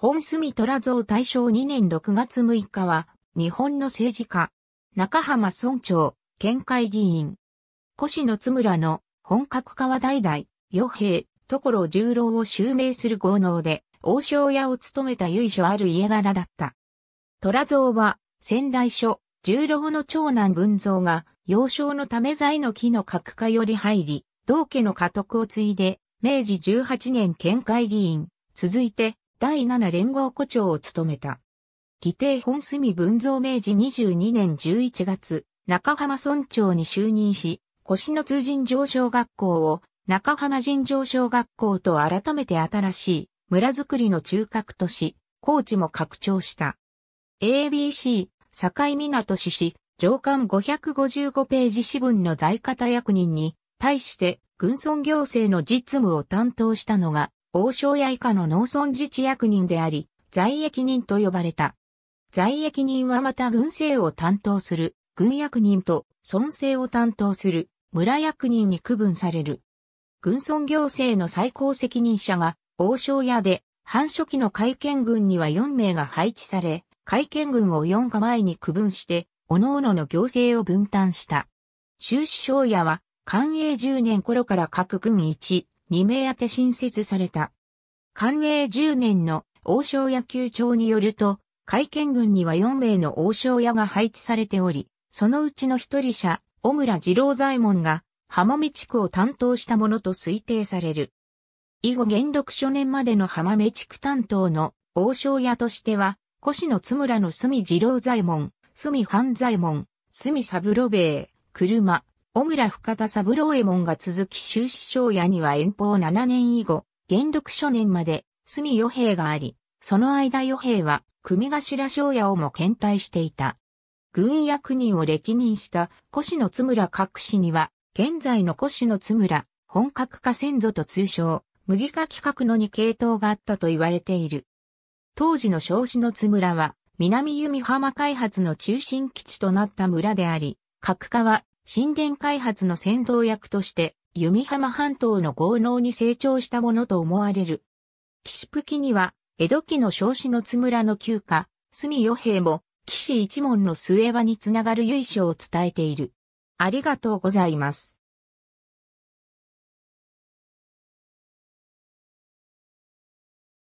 本住虎蔵大正2年6月6日は、日本の政治家、中浜村長、県会議員、越野津村の本格川代々、与平、所十郎を襲名する豪農で、王将屋を務めた由緒ある家柄だった。虎蔵は、仙台所、十郎の長男文蔵が、幼少のため材の木の格下より入り、同家の家督を継いで、明治18年県会議員、続いて、第七連合校長を務めた。義弟本住文蔵明治22年11月、中浜村長に就任し、腰の通人上昇学校を中浜人上昇学校と改めて新しい村づくりの中核とし、高知も拡張した。ABC、境港市市、上官555ページ四文の在方役人に、対して、軍村行政の実務を担当したのが、王将や以下の農村自治役人であり、在役人と呼ばれた。在役人はまた軍政を担当する、軍役人と村政を担当する、村役人に区分される。軍村行政の最高責任者が、王将屋で、半初期の会見軍には4名が配置され、会見軍を4か前に区分して、各々の行政を分担した。修士将屋は、寛永10年頃から各軍1、2名宛て新設された。官営10年の王将野球庁によると、会見軍には4名の王将屋が配置されており、そのうちの一人者、小村二郎左衛門が、浜目地区を担当したものと推定される。以後元禄初年までの浜目地区担当の王将屋としては、越野津村の隅二郎左衛門、隅半左衛門、隅三郎兵衛、車、小村深田三郎右衛門が続き修士庄屋には遠方7年以後、元禄初年まで、隅与兵があり、その間与兵は、組頭庄屋をも検体していた。軍役人を歴任した、越野津村各氏には、現在の越野津村、本格化先祖と通称、麦企画のに系統があったと言われている。当時の庄子の津村は、南弓浜開発の中心基地となった村であり、角化は神殿開発の先導役として、弓浜半島の豪農に成長したものと思われる。岸プキには、江戸期の少子の津村の旧家、住与平も、岸一門の末場につながる由緒を伝えている。ありがとうございます。